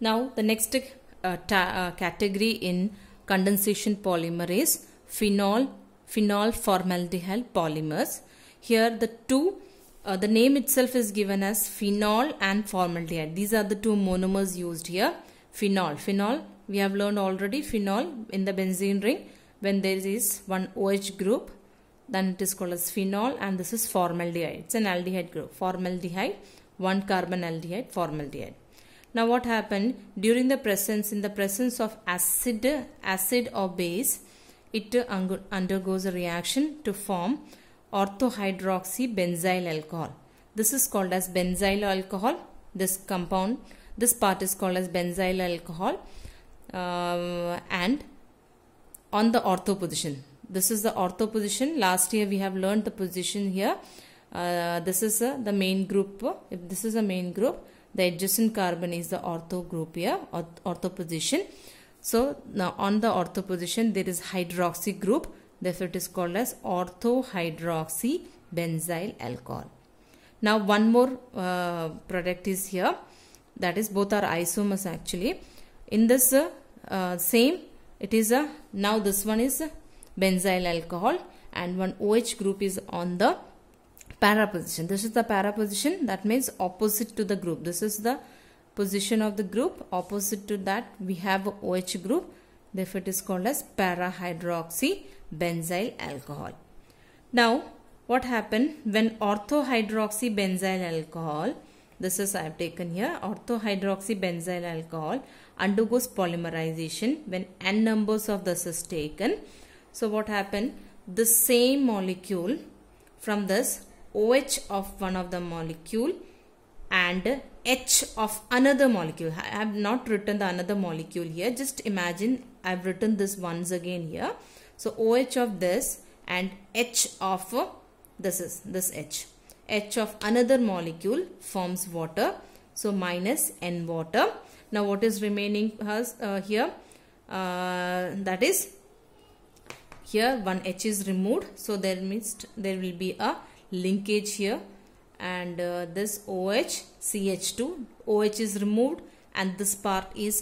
Now the next uh, uh, category in condensation polymer is phenol, phenol formaldehyde polymers. Here the two, uh, the name itself is given as phenol and formaldehyde. These are the two monomers used here. Phenol, phenol we have learned already phenol in the benzene ring when there is one OH group then it is called as phenol and this is formaldehyde. It's an aldehyde group. Formaldehyde, one carbon aldehyde, formaldehyde. Now what happened during the presence in the presence of acid acid or base it undergoes a reaction to form orthohydroxybenzyl alcohol. This is called as benzyl alcohol. This compound this part is called as benzyl alcohol uh, and on the ortho position. This is the ortho position. Last year we have learned the position here. Uh, this is uh, the main group. If this is the main group, the adjacent carbon is the ortho group here, ortho position. So now on the ortho position there is hydroxy group therefore it is called as ortho hydroxy benzyl alcohol. Now one more uh, product is here that is both are isomers actually. In this uh, uh, same it is a now this one is benzyl alcohol and one OH group is on the para position. This is the para position that means opposite to the group. This is the position of the group. Opposite to that we have OH group. Therefore it is called as para hydroxy benzyl alcohol. Now what happened when ortho hydroxy benzyl alcohol this is I have taken here ortho hydroxy benzyl alcohol undergoes polymerization when n numbers of this is taken. So what happened? The same molecule from this OH of one of the molecule and H of another molecule. I have not written the another molecule here. Just imagine I have written this once again here. So OH of this and H of this is this H. H of another molecule forms water. So minus N water. Now what is remaining has, uh, here? Uh, that is here one H is removed. So there means there will be a linkage here and uh, this OH CH2 OH is removed and this part is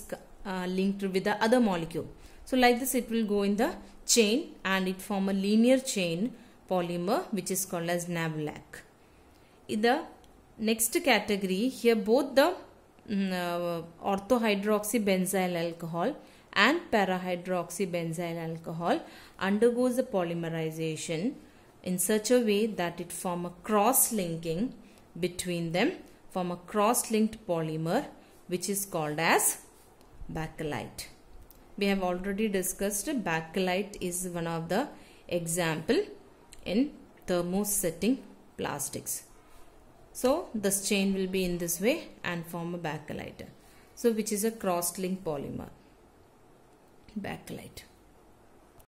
uh, linked with the other molecule. So like this it will go in the chain and it form a linear chain polymer which is called as Navlac. In the next category here both the ortho mm, uh, orthohydroxybenzyl alcohol and parahydroxybenzyl alcohol undergoes the polymerization in such a way that it form a cross-linking between them, form a cross-linked polymer which is called as bakelite. We have already discussed bakelite is one of the example in thermosetting plastics. So this chain will be in this way and form a bakelite. So which is a cross-linked polymer. Bakelite.